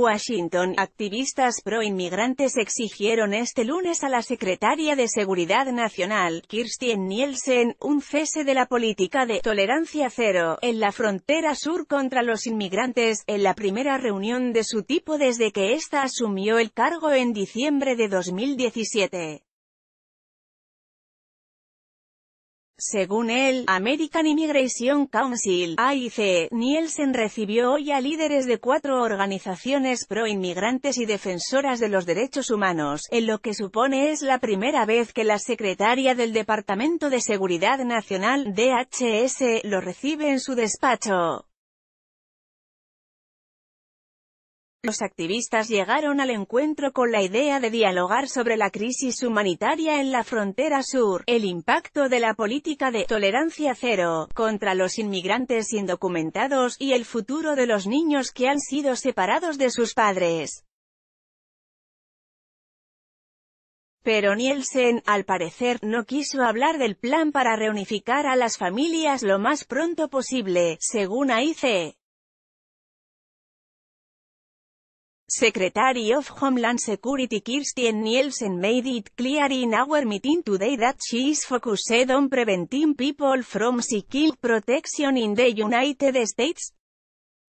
Washington, activistas pro-inmigrantes exigieron este lunes a la secretaria de Seguridad Nacional, Kirstjen Nielsen, un cese de la política de «tolerancia cero» en la frontera sur contra los inmigrantes, en la primera reunión de su tipo desde que ésta asumió el cargo en diciembre de 2017. Según el American Immigration Council, AIC, Nielsen recibió hoy a líderes de cuatro organizaciones pro-inmigrantes y defensoras de los derechos humanos, en lo que supone es la primera vez que la secretaria del Departamento de Seguridad Nacional, DHS, lo recibe en su despacho. Los activistas llegaron al encuentro con la idea de dialogar sobre la crisis humanitaria en la frontera sur, el impacto de la política de tolerancia cero contra los inmigrantes indocumentados y el futuro de los niños que han sido separados de sus padres. Pero Nielsen, al parecer, no quiso hablar del plan para reunificar a las familias lo más pronto posible, según AICE. Secretary of Homeland Security Kirstien Nielsen made it clear in our meeting today that she is focused on preventing people from seeking protection in the United States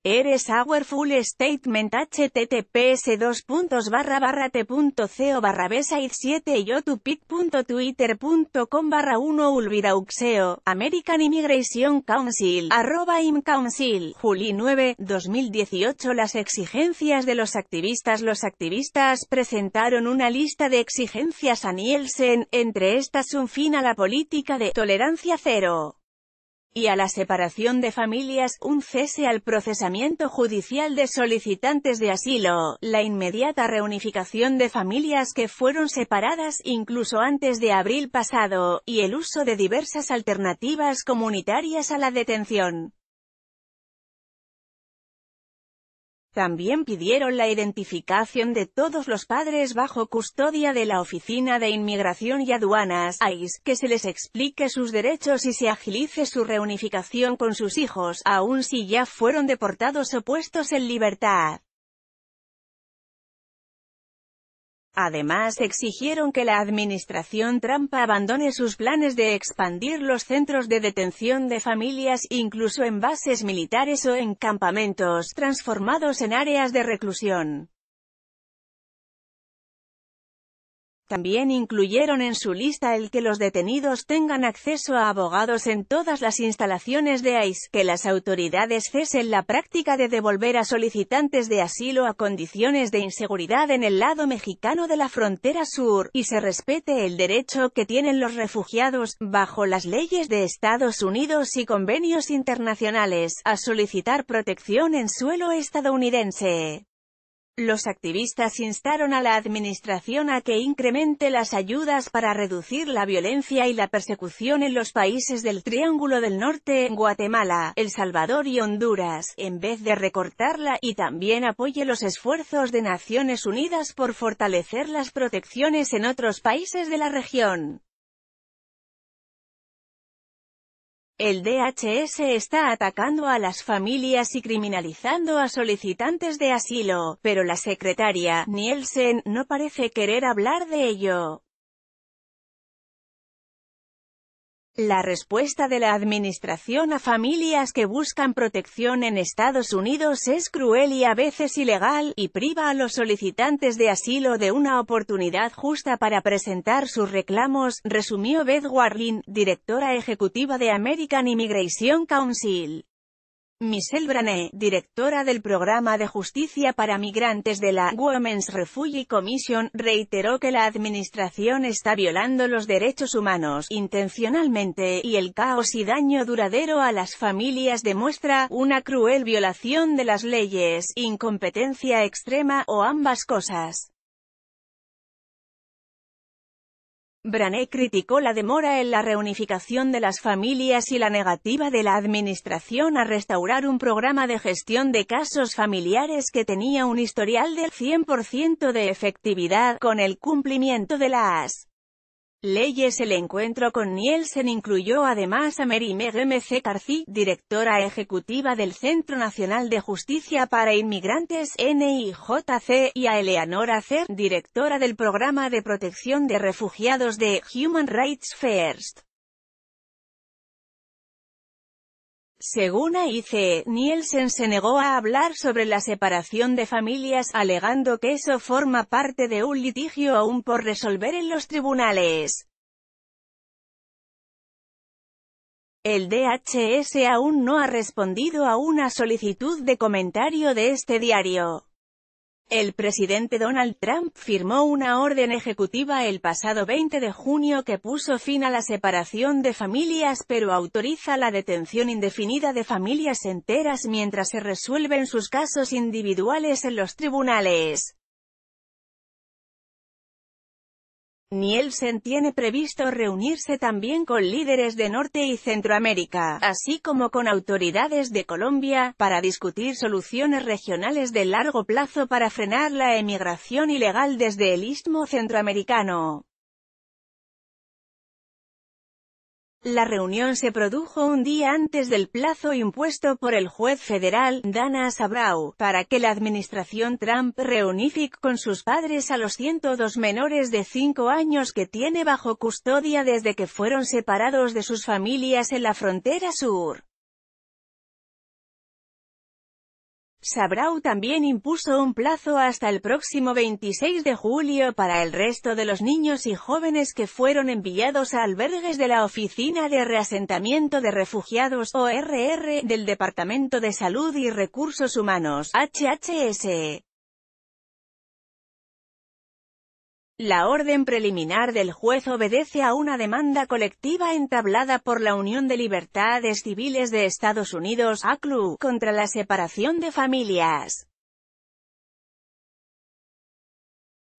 Eres our full statement https 2 barra barra t.co barra beside 7 youtube.twitter.com barra 1 ulvirauxeo, American Immigration Council, arroba im council, Juli 9, 2018 Las exigencias de los activistas Los activistas presentaron una lista de exigencias a Nielsen, entre estas un fin a la política de tolerancia cero y a la separación de familias, un cese al procesamiento judicial de solicitantes de asilo, la inmediata reunificación de familias que fueron separadas incluso antes de abril pasado, y el uso de diversas alternativas comunitarias a la detención. También pidieron la identificación de todos los padres bajo custodia de la Oficina de Inmigración y Aduanas, ICE, que se les explique sus derechos y se agilice su reunificación con sus hijos, aun si ya fueron deportados o puestos en libertad. Además exigieron que la administración Trump abandone sus planes de expandir los centros de detención de familias incluso en bases militares o en campamentos transformados en áreas de reclusión. También incluyeron en su lista el que los detenidos tengan acceso a abogados en todas las instalaciones de ICE, que las autoridades cesen la práctica de devolver a solicitantes de asilo a condiciones de inseguridad en el lado mexicano de la frontera sur, y se respete el derecho que tienen los refugiados, bajo las leyes de Estados Unidos y convenios internacionales, a solicitar protección en suelo estadounidense. Los activistas instaron a la administración a que incremente las ayudas para reducir la violencia y la persecución en los países del Triángulo del Norte, Guatemala, El Salvador y Honduras, en vez de recortarla, y también apoye los esfuerzos de Naciones Unidas por fortalecer las protecciones en otros países de la región. El DHS está atacando a las familias y criminalizando a solicitantes de asilo, pero la secretaria, Nielsen, no parece querer hablar de ello. La respuesta de la Administración a familias que buscan protección en Estados Unidos es cruel y a veces ilegal, y priva a los solicitantes de asilo de una oportunidad justa para presentar sus reclamos, resumió Beth Warlin, directora ejecutiva de American Immigration Council. Michelle Brané, directora del programa de justicia para migrantes de la Women's Refugee Commission, reiteró que la administración está violando los derechos humanos intencionalmente y el caos y daño duradero a las familias demuestra una cruel violación de las leyes, incompetencia extrema o ambas cosas. Brané criticó la demora en la reunificación de las familias y la negativa de la administración a restaurar un programa de gestión de casos familiares que tenía un historial del 100% de efectividad con el cumplimiento de las Leyes El encuentro con Nielsen incluyó además a Mary Meg C. directora ejecutiva del Centro Nacional de Justicia para Inmigrantes NIJC, y a Eleanor Cer, directora del Programa de Protección de Refugiados de Human Rights First. Según AICE, Nielsen se negó a hablar sobre la separación de familias, alegando que eso forma parte de un litigio aún por resolver en los tribunales. El DHS aún no ha respondido a una solicitud de comentario de este diario. El presidente Donald Trump firmó una orden ejecutiva el pasado 20 de junio que puso fin a la separación de familias pero autoriza la detención indefinida de familias enteras mientras se resuelven sus casos individuales en los tribunales. Nielsen tiene previsto reunirse también con líderes de Norte y Centroamérica, así como con autoridades de Colombia, para discutir soluciones regionales de largo plazo para frenar la emigración ilegal desde el istmo centroamericano. La reunión se produjo un día antes del plazo impuesto por el juez federal, Dana Sabrau, para que la administración Trump reunifique con sus padres a los 102 menores de 5 años que tiene bajo custodia desde que fueron separados de sus familias en la frontera sur. Sabrau también impuso un plazo hasta el próximo 26 de julio para el resto de los niños y jóvenes que fueron enviados a albergues de la Oficina de Reasentamiento de Refugiados ORR del Departamento de Salud y Recursos Humanos, HHS. La orden preliminar del juez obedece a una demanda colectiva entablada por la Unión de Libertades Civiles de Estados Unidos ACLU contra la separación de familias.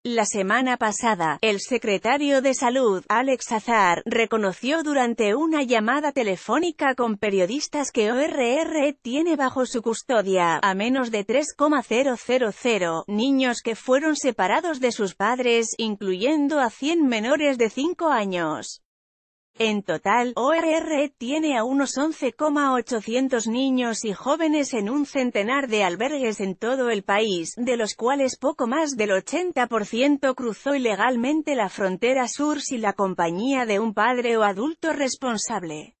La semana pasada, el secretario de Salud, Alex Azar, reconoció durante una llamada telefónica con periodistas que ORR tiene bajo su custodia a menos de 3,000 niños que fueron separados de sus padres, incluyendo a 100 menores de 5 años. En total, ORR tiene a unos 11,800 niños y jóvenes en un centenar de albergues en todo el país, de los cuales poco más del 80% cruzó ilegalmente la frontera sur sin la compañía de un padre o adulto responsable.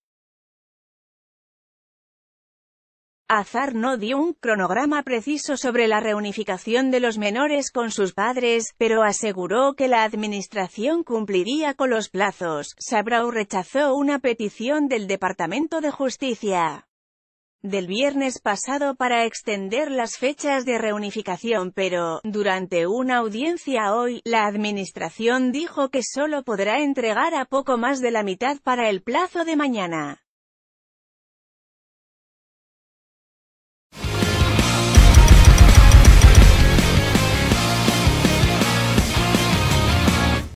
Azar no dio un cronograma preciso sobre la reunificación de los menores con sus padres, pero aseguró que la administración cumpliría con los plazos. Sabrau rechazó una petición del Departamento de Justicia del viernes pasado para extender las fechas de reunificación pero, durante una audiencia hoy, la administración dijo que solo podrá entregar a poco más de la mitad para el plazo de mañana.